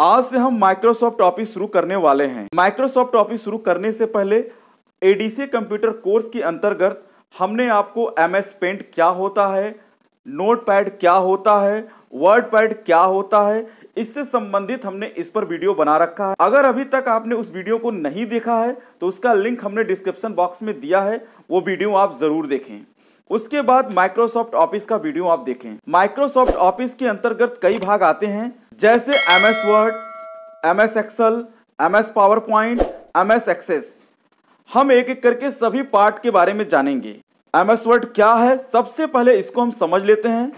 आज से हम माइक्रोसॉफ्ट ऑफिस शुरू करने वाले हैं माइक्रोसॉफ्ट ऑफिस शुरू करने से पहले एडीसी कंप्यूटर कोर्स के अंतर्गत हमने आपको एम एस पेंट क्या होता है नोट पैड क्या होता है वर्ड पैड क्या होता है इससे संबंधित हमने इस पर वीडियो बना रखा है अगर अभी तक आपने उस वीडियो को नहीं देखा है तो उसका लिंक हमने डिस्क्रिप्शन बॉक्स में दिया है वो वीडियो आप ज़रूर देखें उसके बाद माइक्रोसॉफ्ट ऑफिस का वीडियो आप देखें माइक्रोसॉफ्ट ऑफिस के अंतर्गत कई भाग आते हैं जैसे M S Word M S Excel M S PowerPoint M S Access हम एक एक करके सभी पार्ट के बारे में जानेंगे एम एस वर्ड क्या है सबसे पहले इसको हम समझ लेते हैं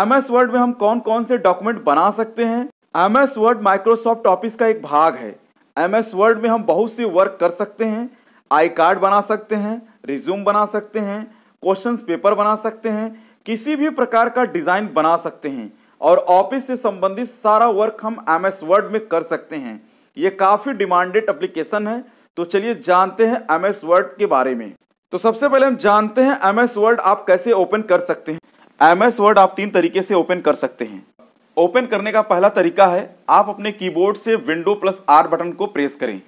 एम एस वर्ड में हम कौन कौन से डॉक्यूमेंट बना सकते हैं M S Word Microsoft Office का एक भाग है एम एस वर्ड में हम बहुत से वर्क कर सकते हैं आई कार्ड बना सकते हैं रिज्यूम बना सकते हैं क्वेश्चन पेपर बना सकते हैं किसी भी प्रकार का डिज़ाइन बना सकते हैं और ऑफिस से संबंधित सारा वर्क हम एम एस वर्ड में कर सकते हैं ये काफ़ी डिमांडेड एप्लीकेशन है तो चलिए जानते हैं एम एस वर्ड के बारे में तो सबसे पहले हम जानते हैं एम एस वर्ड आप कैसे ओपन कर सकते हैं एम एस वर्ड आप तीन तरीके से ओपन कर सकते हैं ओपन करने का पहला तरीका है आप अपने कीबोर्ड से विंडो प्लस आर बटन को प्रेस करें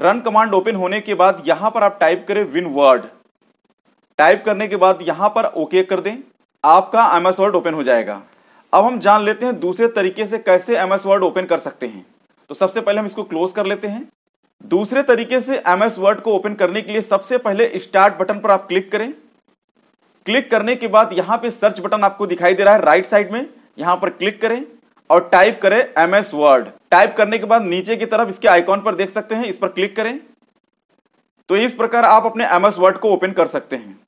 रन कमांड ओपन होने के बाद यहां पर आप टाइप करें विन वर्ड टाइप करने के बाद यहां पर ओके कर दें आपका एम एस वर्ड ओपन हो जाएगा अब हम जान लेते हैं दूसरे तरीके से कैसे एम एस वर्ड ओपन कर सकते हैं तो सबसे पहले हम इसको क्लोज कर लेते हैं दूसरे तरीके से एम एस वर्ड को ओपन करने के लिए सबसे पहले स्टार्ट बटन पर आप क्लिक करें क्लिक करने के बाद यहां पे सर्च बटन आपको दिखाई दे रहा है राइट साइड में यहां पर क्लिक करें और टाइप करें एम एस वर्ड टाइप करने के बाद नीचे की तरफ इसके आइकॉन पर देख सकते हैं इस पर क्लिक करें तो इस प्रकार आप अपने एम एस वर्ड को ओपन कर सकते हैं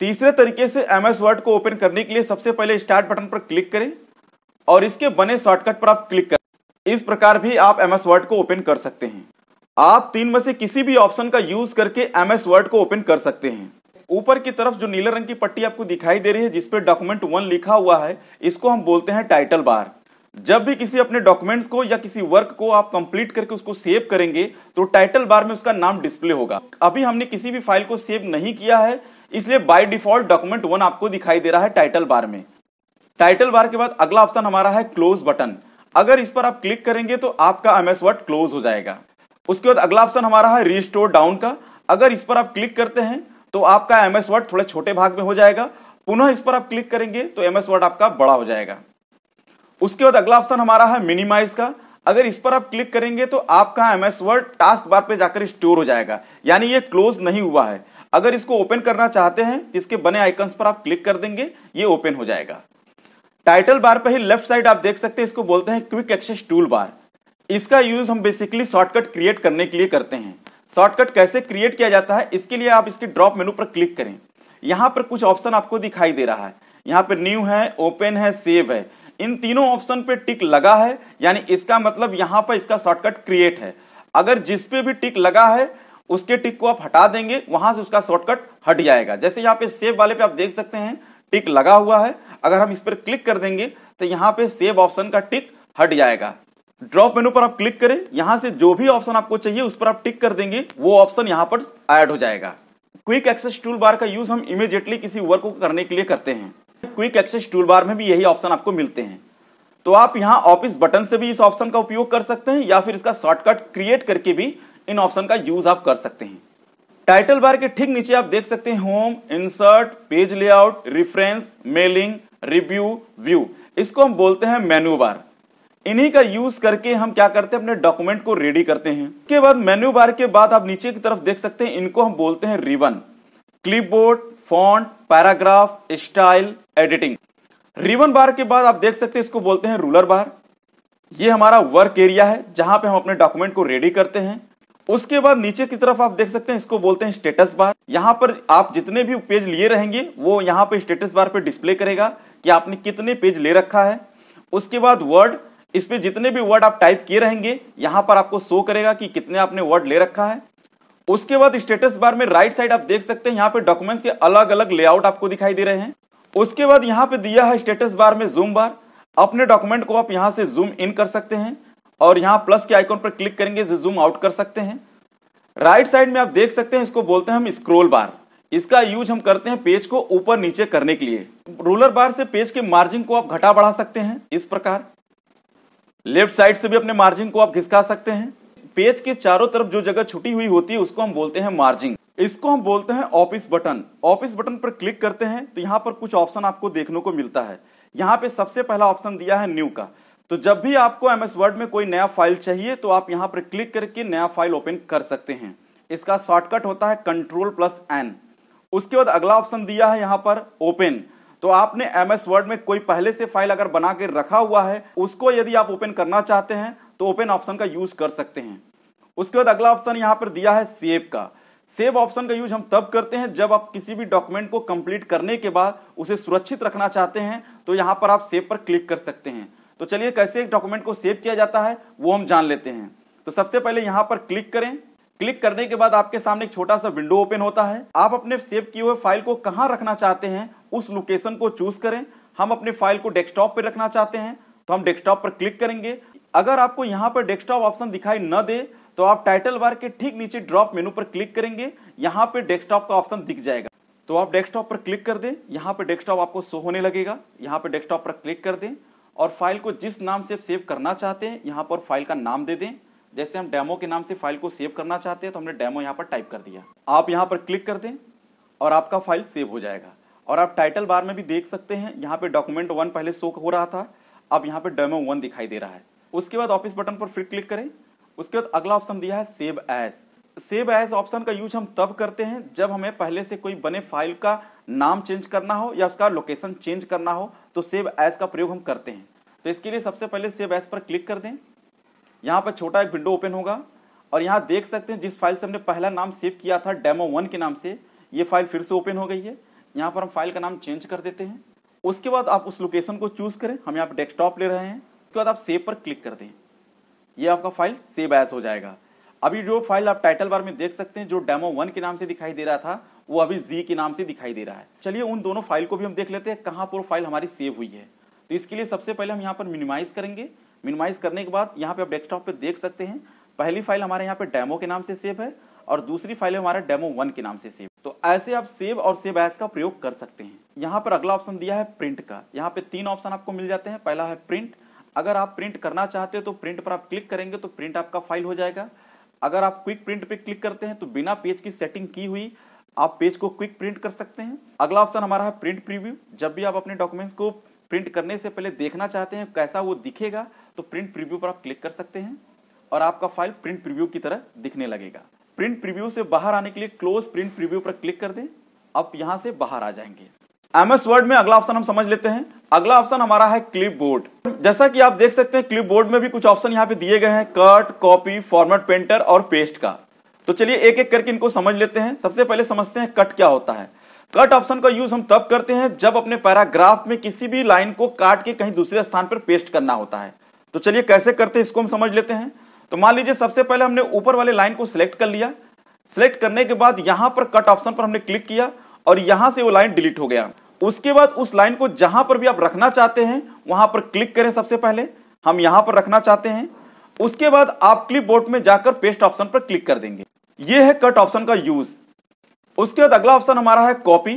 तीसरे तरीके से एम एस वर्ड को ओपन करने के लिए सबसे पहले स्टार्ट बटन पर क्लिक करें और इसके बने शॉर्टकट पर आप क्लिक करें इस प्रकार भी आप एम एस वर्ड को ओपन कर सकते हैं आप तीन में से किसी भी ऑप्शन का यूज करके एम एस वर्ड को ओपन कर सकते हैं ऊपर की तरफ जो नीले रंग की पट्टी आपको दिखाई दे रही है जिसपे डॉक्यूमेंट वन लिखा हुआ है इसको हम बोलते हैं टाइटल बार जब भी किसी अपने डॉक्यूमेंट्स को या किसी वर्क को आप कंप्लीट करके उसको सेव करेंगे तो टाइटल बार में उसका नाम डिस्प्ले होगा अभी हमने किसी भी फाइल को सेव नहीं किया है इसलिए बाय डिफॉल्ट डॉक्यूमेंट वन आपको दिखाई दे रहा है टाइटल बार में टाइटल बार के बाद अगला ऑप्शन हमारा है क्लोज बटन अगर इस पर आप क्लिक करेंगे तो आपका एम एस वर्ड क्लोज हो जाएगा उसके बाद अगला ऑप्शन हमारा है रिस्टोर डाउन का अगर इस पर आप क्लिक करते हैं तो आपका एम एस वर्ड थोड़े छोटे भाग में हो जाएगा पुनः इस पर आप क्लिक करेंगे तो एम एस वर्ड आपका बड़ा हो जाएगा उसके बाद अगला ऑप्शन हमारा है मिनिमाइज का अगर इस पर आप क्लिक करेंगे तो आपका M S Word task bar पे जाकर स्टोर हो जाएगा यानी ये क्लोज नहीं हुआ है अगर इसको ओपन करना चाहते हैं इसके बने आइकन्स पर आप क्लिक कर देंगे ये ओपन हो जाएगा टाइटल बार पर ही लेफ्ट साइड आप देख सकते हैं इसको बोलते हैं क्विक एक्सेस टूल बार इसका यूज हम बेसिकली शॉर्टकट क्रिएट करने के लिए करते हैं शॉर्टकट कैसे क्रिएट किया जाता है इसके लिए आप इसके ड्रॉप मेनू पर क्लिक करें यहाँ पर कुछ ऑप्शन आपको दिखाई दे रहा है यहाँ पर न्यू है ओपन है सेव है इन तीनों ऑप्शन पे टिक लगा है यानी इसका मतलब यहाँ पर इसका शॉर्टकट क्रिएट है अगर जिस पे भी टिक लगा है उसके टिक को आप हटा देंगे वहां से उसका शॉर्टकट हट जाएगा जैसे यहाँ पे सेव वाले पे आप देख सकते हैं टिक लगा हुआ है अगर हम इस पर क्लिक कर देंगे तो यहाँ पे सेव ऑप्शन का टिक हट जाएगा ड्रॉप मेनू पर आप क्लिक करें यहां से जो भी ऑप्शन आपको चाहिए उस पर आप टिक कर देंगे वो ऑप्शन यहाँ पर एड हो जाएगा क्विक एक्सेस टूल बार का यूज हम इमीजिएटली किसी वर्क को करने के लिए करते हैं क्विक एक्सेस टूल बार में भी यही ऑप्शन आपको मिलते हैं तो आप यहाँ ऑफिस बटन से भी इस ऑप्शन का उपयोग कर सकते हैं या फिर इसका शॉर्टकट क्रिएट करके भी इन ऑप्शन का यूज आप कर सकते हैं टाइटल बार के ठीक नीचे आप देख सकते हैं home insert page layout reference mailing review view इसको हम बोलते हैं मेन्यू बार इन्हीं का यूज करके हम क्या करते हैं अपने डॉक्यूमेंट को रेडी करते हैं इसके बाद मेन्यू बार के बाद आप नीचे की तरफ देख सकते हैं इनको हम बोलते हैं ribbon clipboard font paragraph style editing ribbon bar के बाद आप देख सकते हैं इसको बोलते हैं रूलर बार ये हमारा वर्क एरिया है जहां पे हम अपने डॉक्यूमेंट को रेडी करते हैं उसके बाद नीचे की तरफ आप देख सकते हैं इसको बोलते हैं स्टेटस बार यहाँ पर आप जितने भी पेज लिए रहेंगे वो यहाँ पे स्टेटस बार पे डिस्प्ले करेगा कि आपने कितने पेज ले रखा है उसके बाद वर्ड इस पे जितने भी वर्ड आप टाइप किए रहेंगे यहाँ पर आपको शो करेगा कि कितने आपने वर्ड ले रखा है उसके बाद स्टेटस बार में राइट साइड आप देख सकते हैं यहाँ पे डॉक्यूमेंट्स के अलग अलग लेआउट आपको दिखाई दे रहे हैं उसके बाद यहाँ पे दिया है स्टेटस बार में जूम बार अपने डॉक्यूमेंट को आप यहाँ से जूम इन कर सकते हैं और यहां प्लस के आइकॉन पर क्लिक करेंगे इसे जूम आउट कर सकते हैं राइट right साइड में आप देख सकते हैं इसको बोलते हैं हम स्क्रोल बार इसका यूज हम करते हैं पेज को ऊपर नीचे करने के लिए रूलर बार से पेज के मार्जिन को आप घटा बढ़ा सकते हैं इस प्रकार लेफ्ट साइड से भी अपने मार्जिन को आप घिसका सकते हैं पेज के चारों तरफ जो जगह छुटी हुई होती है उसको हम बोलते हैं मार्जिन इसको हम बोलते हैं ऑफिस बटन ऑफिस बटन पर क्लिक करते हैं तो यहाँ पर कुछ ऑप्शन आपको देखने को मिलता है यहाँ पे सबसे पहला ऑप्शन दिया है न्यू का तो जब भी आपको एम एस वर्ड में कोई नया फाइल चाहिए तो आप यहां पर क्लिक करके नया फाइल ओपन कर सकते हैं इसका शॉर्टकट होता है कंट्रोल प्लस एन उसके बाद अगला ऑप्शन दिया है यहां पर ओपन तो आपने एम एस वर्ड में कोई पहले से फाइल अगर बना के रखा हुआ है उसको यदि आप ओपन करना चाहते हैं तो ओपन ऑप्शन का यूज कर सकते हैं उसके बाद अगला ऑप्शन यहाँ पर दिया है सेव का सेव ऑप्शन का यूज हम तब करते हैं जब आप किसी भी डॉक्यूमेंट को कंप्लीट करने के बाद उसे सुरक्षित रखना चाहते हैं तो यहाँ पर आप सेव पर क्लिक कर सकते हैं तो चलिए कैसे एक डॉक्यूमेंट को सेव किया जाता है वो हम जान लेते हैं तो सबसे पहले यहाँ पर क्लिक करें क्लिक करने के बाद आपके सामने एक छोटा सा विंडो ओपन होता है आप अपने सेव किए हुए फाइल को कहाँ रखना चाहते हैं उस लोकेशन को चूज करें हम अपने फाइल को डेस्कटॉप पर रखना चाहते हैं तो हम डेस्कटॉप पर क्लिक करेंगे अगर आपको यहाँ पर डेस्कटॉप ऑप्शन दिखाई न दे तो आप टाइटल बार के ठीक नीचे ड्रॉप मेनू पर क्लिक करेंगे यहाँ पे डेस्कटॉप का ऑप्शन दिख जाएगा तो आप डेस्कटॉप पर क्लिक कर दें यहाँ पर डेस्कटॉप आपको शो होने लगेगा यहाँ पे डेस्कटॉप पर क्लिक कर दें और फाइल को जिस नाम से सेव करना चाहते हैं यहाँ पर फाइल का नाम दे दें जैसे हम डेमो के नाम से फाइल को सेव करना चाहते हैं तो हमने डेमो यहाँ पर टाइप कर दिया आप यहाँ पर क्लिक कर दें और आपका फाइल सेव हो जाएगा और आप टाइटल बार में भी देख सकते हैं यहाँ पे डॉक्यूमेंट वन पहले शो हो रहा था अब यहाँ पे डेमो वन दिखाई दे रहा है उसके बाद ऑफिस बटन पर फिर क्लिक करें उसके बाद अगला ऑप्शन दिया है save as save as option का यूज हम तब करते हैं जब हमें पहले से कोई बने फाइल का नाम चेंज करना हो या उसका लोकेशन चेंज करना हो तो सेव एज का प्रयोग हम करते हैं तो इसके लिए सबसे पहले सेव एज पर क्लिक कर दें यहाँ पर छोटा एक विंडो ओपन होगा और यहाँ देख सकते हैं जिस फाइल से हमने पहला नाम सेव किया था डेमो वन के नाम से ये फाइल फिर से ओपन हो गई है यहाँ पर हम फाइल का नाम चेंज कर देते हैं उसके बाद आप उस लोकेशन को चूज करें हम यहाँ पर डेस्कटॉप ले रहे हैं उसके बाद आप सेव पर क्लिक कर दें ये आपका फाइल सेव एज हो जाएगा अभी जो फाइल आप टाइटल बार में देख सकते हैं जो डेमो वन के नाम से दिखाई दे रहा था वो अभी जी के नाम से दिखाई दे रहा है चलिए उन दोनों फाइल को भी हम देख लेते हैं कहाँ पर फाइल हमारी सेव हुई है तो इसके लिए सबसे पहले हम यहाँ पर मिनिमाइज करेंगे मिनिमाइज करने के बाद यहाँ पे आप डेस्कटॉप पे देख सकते हैं पहली फाइल हमारे यहाँ पे डेमो के नाम से सेव है और दूसरी फाइल है हमारा डेमो वन के नाम से सेव तो ऐसे आप सेव और सेव एस का प्रयोग कर सकते हैं यहाँ पर अगला ऑप्शन दिया है प्रिंट का यहाँ पे तीन ऑप्शन आपको मिल जाते हैं पहला है प्रिंट अगर आप प्रिंट करना चाहते हो तो प्रिंट पर आप क्लिक करेंगे तो प्रिंट आपका फाइल हो जाएगा अगर आप क्विक प्रिंट पे क्लिक करते हैं तो बिना पेज की सेटिंग की हुई आप पेज को क्विक प्रिंट कर सकते हैं अगला ऑप्शन हमारा है प्रिंट प्रीव्यू जब भी आप अपने डॉक्यूमेंट्स को प्रिंट करने से पहले देखना चाहते हैं कैसा वो दिखेगा तो प्रिंट प्रीव्यू पर आप क्लिक कर सकते हैं और आपका फाइल प्रिंट प्रीव्यू की तरह दिखने लगेगा प्रिंट प्रीव्यू से बाहर आने के लिए क्लोज प्रिंट प्रीव्यू पर क्लिक कर दें आप यहां से बाहर आ जाएंगे एमएस वर्ड में अगला ऑप्शन हम समझ लेते हैं अगला ऑप्शन हमारा है क्लिप बोर्ड जैसा कि आप देख सकते हैं क्लिप बोर्ड में भी कुछ ऑप्शन यहाँ पे दिए गए हैं कट कॉपी फॉर्मेट पेंटर और पेस्ट का तो चलिए एक एक करके इनको समझ लेते हैं सबसे पहले समझते हैं कट क्या होता है कट ऑप्शन का यूज हम तब करते हैं जब अपने पैराग्राफ में किसी भी लाइन को काट के कहीं दूसरे स्थान पर पेस्ट करना होता है तो चलिए कैसे करते हैं इसको हम समझ लेते हैं तो मान लीजिए सबसे पहले हमने ऊपर वाले लाइन को सिलेक्ट कर लिया सिलेक्ट करने के बाद यहां पर कट ऑप्शन पर हमने क्लिक किया और यहां से वो लाइन डिलीट हो गया उसके बाद उस लाइन को जहां पर भी आप रखना चाहते हैं वहां पर क्लिक करें सबसे पहले हम यहां पर रखना चाहते हैं उसके बाद आप क्लिप बोर्ड में जाकर पेस्ट ऑप्शन पर क्लिक कर देंगे ये है कट ऑप्शन का यूज उसके बाद अगला ऑप्शन हमारा है कॉपी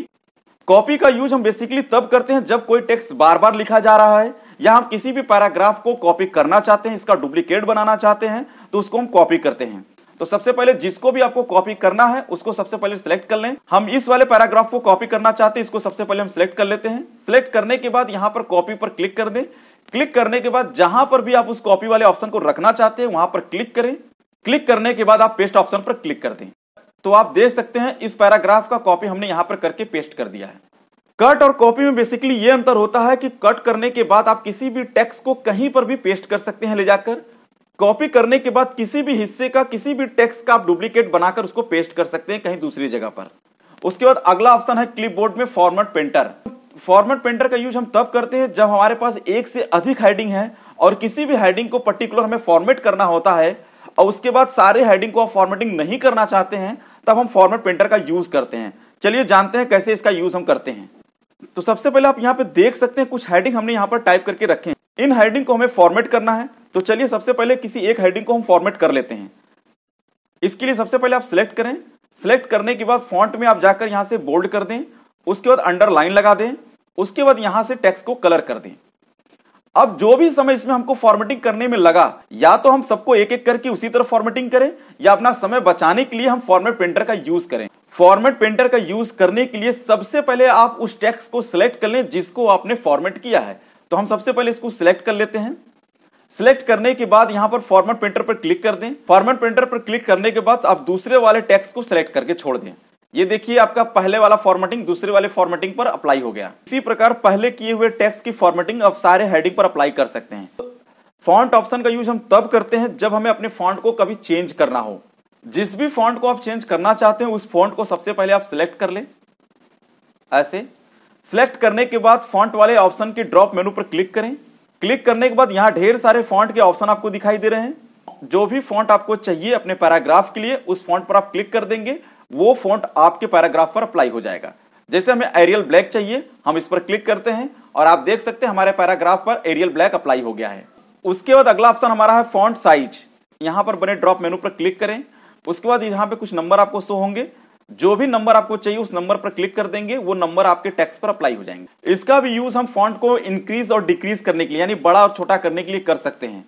कॉपी का यूज हम बेसिकली तब करते हैं जब कोई टेक्स्ट बार बार लिखा जा रहा है या हम किसी भी पैराग्राफ को कॉपी करना चाहते हैं इसका डुप्लीकेट बनाना चाहते हैं तो उसको हम कॉपी करते हैं तो सबसे पहले जिसको भी आपको कॉपी करना है उसको सबसे पहले सिलेक्ट कर लें हम इस वाले पैराग्राफ को कॉपी करना चाहते हैं इसको सबसे पहले हम सिलेक्ट कर लेते हैं सिलेक्ट करने के बाद यहां पर कॉपी पर क्लिक कर दें क्लिक करने के बाद जहां पर भी आप उस कॉपी वाले ऑप्शन को रखना चाहते हैं वहां पर क्लिक करें क्लिक करने के बाद आप पेस्ट ऑप्शन पर क्लिक कर दें तो आप देख सकते हैं इस पैराग्राफ का कॉपी हमने यहां पर करके पेस्ट कर दिया है कट और कॉपी में बेसिकली ये अंतर होता है कि कट करने के बाद आप किसी भी टेक्स्ट को कहीं पर भी पेस्ट कर सकते हैं ले जाकर कॉपी करने के बाद किसी भी हिस्से का किसी भी टेक्स्ट का आप डुप्लीकेट बनाकर उसको पेस्ट कर सकते हैं कहीं दूसरी जगह पर उसके बाद अगला ऑप्शन है क्लिपबोर्ड में फॉर्मेट पेंटर फॉर्मेट पेंटर का यूज हम तब करते हैं जब हमारे पास एक से अधिक हेडिंग है और किसी भी हेडिंग को पर्टिकुलर हमें फॉर्मेट करना होता है और उसके बाद सारे हेडिंग को आप फॉर्मेटिंग नहीं करना चाहते हैं तब हम फॉर्मेट प्रिंटर का यूज करते हैं चलिए जानते हैं कैसे इसका यूज हम करते हैं तो सबसे पहले आप यहाँ पे देख सकते हैं कुछ हेडिंग हमने यहाँ पर टाइप करके रखे हैं इन हेडिंग को हमें फॉर्मेट करना है तो चलिए सबसे पहले किसी एक हेडिंग को हम फॉर्मेट कर लेते हैं इसके लिए सबसे पहले आप सिलेक्ट करें सिलेक्ट करने के बाद फॉन्ट में आप जाकर यहाँ से बोल्ड कर दें उसके बाद अंडरलाइन लगा दें उसके बाद यहाँ से टेक्स्ट को कलर कर दें अब जो भी समय इसमें हमको फॉर्मेटिंग करने में लगा या तो हम सबको एक एक करके उसी तरह फॉर्मेटिंग करें या अपना समय बचाने के लिए हम फॉर्मेट प्रिंटर का यूज करें फॉर्मेट प्रिंटर का यूज करने के लिए सबसे पहले आप उस टेक्स्ट को सिलेक्ट कर लें जिसको आपने फॉर्मेट किया है तो हम सबसे पहले इसको सिलेक्ट कर लेते हैं सिलेक्ट करने के बाद यहां पर फॉर्मेट प्रिंटर पर क्लिक कर दें फॉर्मेट प्रिंटर पर क्लिक करने के बाद आप दूसरे वाले टेक्स्ट को सिलेक्ट करके छोड़ दें ये देखिए आपका पहले वाला फॉर्मेटिंग दूसरे वाले फॉर्मेटिंग पर अप्लाई हो गया इसी प्रकार पहले किए हुए टेक्स की फॉर्मेटिंग आप सारे हेडिंग पर अप्लाई कर सकते हैं फॉन्ट ऑप्शन का यूज हम तब करते हैं जब हमें अपने फॉन्ट को कभी चेंज करना हो जिस भी फॉन्ट को आप चेंज करना चाहते हैं उस फॉन्ट को सबसे पहले आप सिलेक्ट कर ले ऐसे सिलेक्ट करने के बाद फॉन्ट वाले ऑप्शन के ड्रॉप मेनू पर क्लिक करें क्लिक करने के बाद यहां ढेर सारे फॉन्ट के ऑप्शन आपको दिखाई दे रहे हैं जो भी फॉन्ट आपको चाहिए अपने पैराग्राफ के लिए उस फॉन्ट पर आप क्लिक कर देंगे वो फॉन्ट आपके पैराग्राफ पर अप्लाई हो जाएगा जैसे हमें एरियल ब्लैक चाहिए हम इस पर क्लिक करते हैं और आप देख सकते हैं हमारे पैराग्राफ पर एरियल ब्लैक अप्लाई हो गया है उसके बाद अगला ऑप्शन हमारा है फॉन्ट साइज यहाँ पर बने ड्रॉप मेनू पर क्लिक करें उसके बाद यहाँ पे कुछ नंबर आपको शो होंगे जो भी नंबर आपको चाहिए उस नंबर पर क्लिक कर देंगे वो नंबर आपके टैक्स पर अप्लाई हो जाएंगे इसका भी यूज हम फॉन्ट को इंक्रीज और डिक्रीज करने के लिए यानी बड़ा और छोटा करने के लिए कर सकते हैं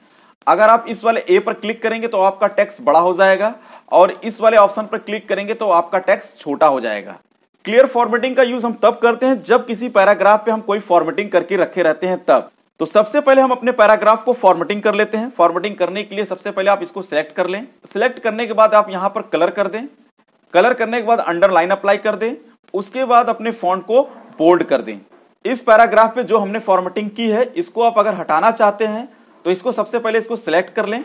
अगर आप इस वाले ए पर क्लिक करेंगे तो आपका टैक्स बड़ा हो जाएगा और इस वाले ऑप्शन पर क्लिक करेंगे तो आपका टेक्स्ट छोटा हो जाएगा क्लियर फॉर्मेटिंग का यूज हम तब करते हैं जब किसी पैराग्राफ पे हम कोई फॉर्मेटिंग करके रखे रहते हैं तब तो सबसे पहले हम अपने पैराग्राफ को फॉर्मेटिंग कर लेते हैं फॉर्मेटिंग करने के लिए सबसे पहले आप इसको सिलेक्ट कर लें सिलेक्ट करने के बाद आप यहां पर कलर कर दें कलर करने के बाद अंडरलाइन अप्लाई कर दें उसके बाद अपने फॉन्ट को बोल्ड कर दें इस पैराग्राफ पे जो हमने फॉर्मेटिंग की है इसको आप अगर हटाना चाहते हैं तो इसको सबसे पहले इसको सिलेक्ट कर लें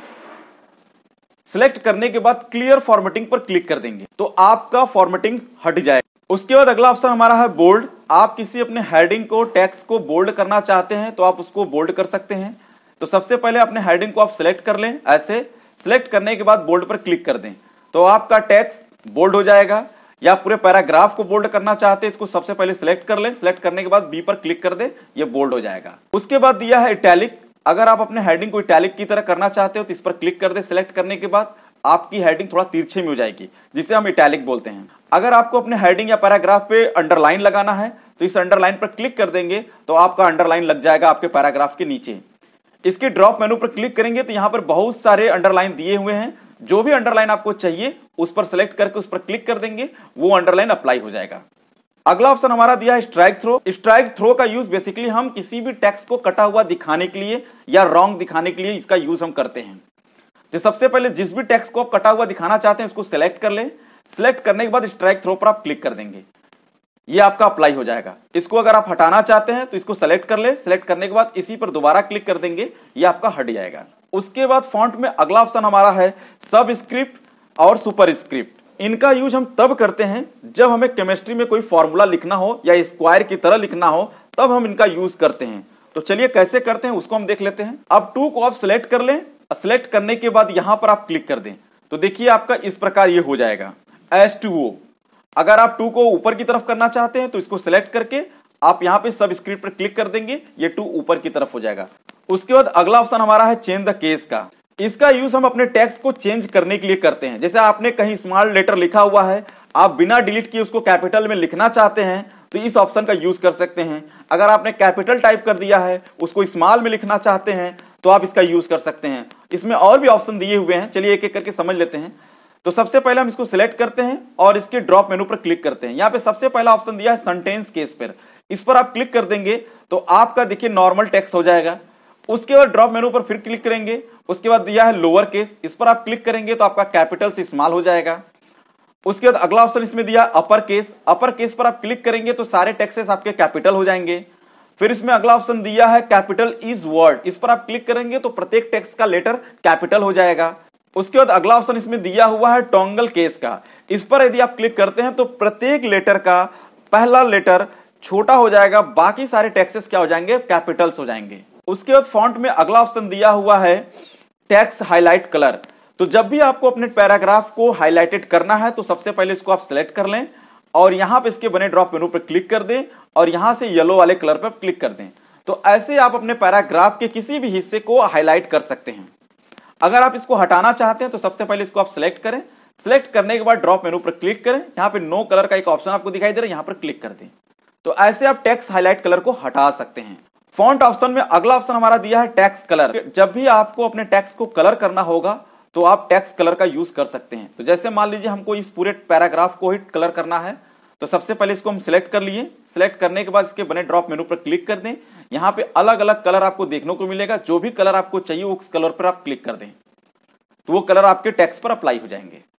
सिलेक्ट करने के बाद क्लियर फॉर्मेटिंग पर क्लिक कर देंगे तो आपका फॉर्मेटिंग हट जाएगा उसके बाद अगला ऑप्शन हमारा है बोल्ड आप किसी अपने हेडिंग को टैक्स को बोल्ड करना चाहते हैं तो आप उसको बोल्ड कर सकते हैं तो सबसे पहले अपने हेडिंग को आप सिलेक्ट कर लें ऐसे सिलेक्ट करने के बाद बोल्ड पर क्लिक कर दें तो आपका टैक्स बोल्ड हो जाएगा या पूरे पैराग्राफ को बोल्ड करना चाहते हैं तो इसको सबसे पहले सिलेक्ट कर लें सिलेक्ट करने के बाद बी पर क्लिक कर दें ये बोल्ड हो जाएगा उसके बाद दिया है इटैलिक अगर आप अपने हेडिंग को इटैलिक की तरह करना चाहते हो तो इस पर क्लिक कर दे सिलेक्ट करने के बाद आपकी हेडिंग थोड़ा तिरछे में हो जाएगी जिसे हम इटैलिक बोलते हैं अगर आपको अपने हेडिंग या पैराग्राफ पे अंडरलाइन लगाना है तो इस अंडरलाइन पर क्लिक कर देंगे तो आपका अंडरलाइन लग जाएगा आपके पैराग्राफ के नीचे इसके ड्रॉप मेनू पर क्लिक करेंगे तो यहाँ पर बहुत सारे अंडरलाइन दिए हुए हैं जो भी अंडरलाइन आपको चाहिए उस पर सेलेक्ट करके उस पर क्लिक कर देंगे वो अंडरलाइन अप्लाई हो जाएगा अगला ऑप्शन हमारा दिया है स्ट्राइक थ्रो स्ट्राइक थ्रो का यूज बेसिकली हम किसी भी टैक्स को कटा हुआ दिखाने के लिए या रॉन्ग दिखाने के लिए इसका यूज हम करते हैं तो सबसे पहले जिस भी टैक्स को आप कटा हुआ दिखाना चाहते हैं उसको सिलेक्ट कर लें सिलेक्ट करने के बाद स्ट्राइक थ्रो पर आप क्लिक कर देंगे ये आपका अप्लाई हो जाएगा इसको अगर आप हटाना चाहते हैं तो इसको सेलेक्ट कर ले सिलेक्ट करने के बाद इसी पर दोबारा क्लिक कर देंगे ये आपका हट जाएगा उसके बाद फॉन्ट में अगला ऑप्शन हमारा है सब स्क्रिप्ट और सुपर स्क्रिप्ट इनका यूज हम तब करते हैं जब हमें केमिस्ट्री में कोई फॉर्मूला लिखना हो या स्क्वायर की तरह लिखना हो तब हम इनका यूज करते हैं तो चलिए कैसे करते हैं उसको हम देख लेते हैं अब टू को आप सिलेक्ट कर लें सिलेक्ट करने के बाद यहां पर आप क्लिक कर दें तो देखिए आपका इस प्रकार ये हो जाएगा एस टू ओ अगर आप टू को ऊपर की तरफ करना चाहते हैं तो इसको सिलेक्ट करके आप यहां पे सब स्क्रीन पर क्लिक कर देंगे ये टू ऊपर की तरफ हो जाएगा उसके बाद अगला ऑप्शन हमारा है चेंज द केस का इसका यूज हम अपने टैक्स को चेंज करने के लिए करते हैं जैसे आपने कहीं स्मॉल लेटर लिखा हुआ है आप बिना डिलीट किए उसको कैपिटल में लिखना चाहते हैं तो इस ऑप्शन का यूज कर सकते हैं अगर आपने कैपिटल टाइप कर दिया है उसको स्मॉल में लिखना चाहते हैं तो आप इसका यूज कर सकते हैं इसमें और भी ऑप्शन दिए हुए हैं चलिए एक एक करके समझ लेते हैं तो सबसे पहले हम इसको सिलेक्ट करते हैं और इसके ड्रॉप मेनू पर क्लिक करते हैं यहाँ पे सबसे पहला ऑप्शन दिया है सेंटेंस केस पर इस पर आप क्लिक कर देंगे तो आपका देखिए नॉर्मल टेक्स्ट हो जाएगा उसके बाद ड्रॉप मेनू पर फिर क्लिक करेंगे उसके बाद दिया है लोअर केस इस पर आप क्लिक करेंगे तो आपका कैपिटल से स्मॉल हो जाएगा उसके बाद अगला ऑप्शन इसमें दिया अपर केस अपर केस पर आप क्लिक करेंगे तो सारे टैक्सेस आपके कैपिटल हो जाएंगे फिर इसमें अगला ऑप्शन दिया है कैपिटल इज वर्ड इस पर आप क्लिक करेंगे तो प्रत्येक टैक्स का लेटर कैपिटल हो जाएगा उसके बाद अगला ऑप्शन इसमें दिया हुआ है टोंगल केस का इस पर यदि आप क्लिक करते हैं तो प्रत्येक लेटर का पहला लेटर छोटा हो जाएगा बाकी सारे टैक्सेस क्या हो जाएंगे कैपिटल्स हो जाएंगे उसके बाद फॉन्ट में अगला ऑप्शन दिया हुआ है टैक्स हाईलाइट कलर तो जब भी आपको अपने पैराग्राफ को हाईलाइटेड करना है तो सबसे पहले इसको आप सिलेक्ट कर लें और यहां पे इसके बने ड्रॉप मेनू पर क्लिक कर दें और यहां से येलो वाले कलर पर क्लिक कर दें तो ऐसे आप अपने पैराग्राफ के किसी भी हिस्से को हाईलाइट कर सकते हैं अगर आप इसको हटाना चाहते हैं तो सबसे पहले इसको आप सिलेक्ट करें सिलेक्ट करने के बाद ड्रॉप मेनू पर क्लिक करें यहां पे नो कलर का एक ऑप्शन आपको दिखाई दे रहा है यहां पर क्लिक कर दें तो ऐसे आप टेक्स हाईलाइट कलर को हटा सकते हैं फॉन्ट ऑप्शन में अगला ऑप्शन हमारा दिया है टैक्स कलर जब भी आपको अपने टैक्स को कलर करना होगा तो आप टैक्स कलर का यूज कर सकते हैं तो जैसे मान लीजिए हमको इस पूरे पैराग्राफ को ही कलर करना है तो सबसे पहले इसको हम सिलेक्ट कर लिए सिलेक्ट करने के बाद इसके बने ड्रॉप मेनू पर क्लिक कर दें यहाँ पे अलग अलग कलर आपको देखने को मिलेगा जो भी कलर आपको चाहिए उस कलर पर आप क्लिक कर दें तो वो कलर आपके टैक्स पर अप्लाई हो जाएंगे